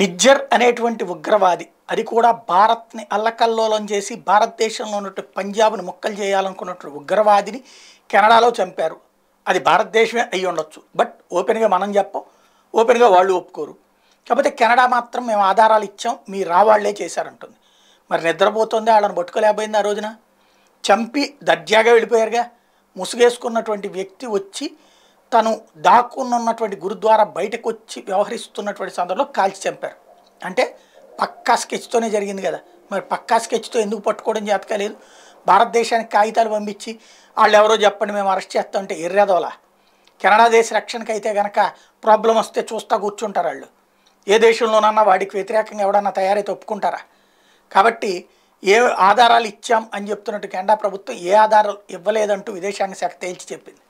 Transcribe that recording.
నిజ్జర్ అనేటువంటి ఉగ్రవాది అది కూడా భారత్ని అల్లకల్లోలం చేసి భారతదేశంలో ఉన్నట్టు పంజాబ్ని మొక్కలు చేయాలనుకున్నట్టు ఉగ్రవాదిని కెనడాలో చంపారు అది భారతదేశమే అయి ఉండొచ్చు బట్ ఓపెన్గా మనం చెప్పం ఓపెన్గా వాళ్ళు ఒప్పుకోరు కాకపోతే కెనడా మాత్రం మేము ఆధారాలు ఇచ్చాం మీ రావాళ్లే చేశారంటుంది మరి నిద్రపోతుంది వాళ్ళని పట్టుకోలేకపోయింది ఆ రోజున చంపి దర్జాగా వెళ్ళిపోయారుగా ముసుగేసుకున్నటువంటి వ్యక్తి వచ్చి తను దాక్కున్నటువంటి గురుద్వారా బయటకు వచ్చి వ్యవహరిస్తున్నటువంటి సందర్భంలో కాల్చి చంపారు అంటే పక్కా స్కెచ్తోనే జరిగింది కదా మరి పక్కా స్కెచ్తో ఎందుకు పట్టుకోవడం లేదు భారతదేశానికి కాగితాలు పంపించి వాళ్ళు ఎవరో చెప్పండి మేము అరెస్ట్ అంటే ఎర్రదోలా కెనడా దేశ రక్షణకి అయితే కనుక ప్రాబ్లం వస్తే చూస్తా కూర్చుంటారు వాళ్ళు ఏ దేశంలోనన్నా వాడికి వ్యతిరేకంగా ఎవడన్నా తయారైతే ఒప్పుకుంటారా కాబట్టి ఏ ఆధారాలు ఇచ్చాం అని చెప్తున్నట్టు కెనడా ప్రభుత్వం ఏ ఆధారాలు ఇవ్వలేదంటూ విదేశాంగ శాఖ తేల్చి చెప్పింది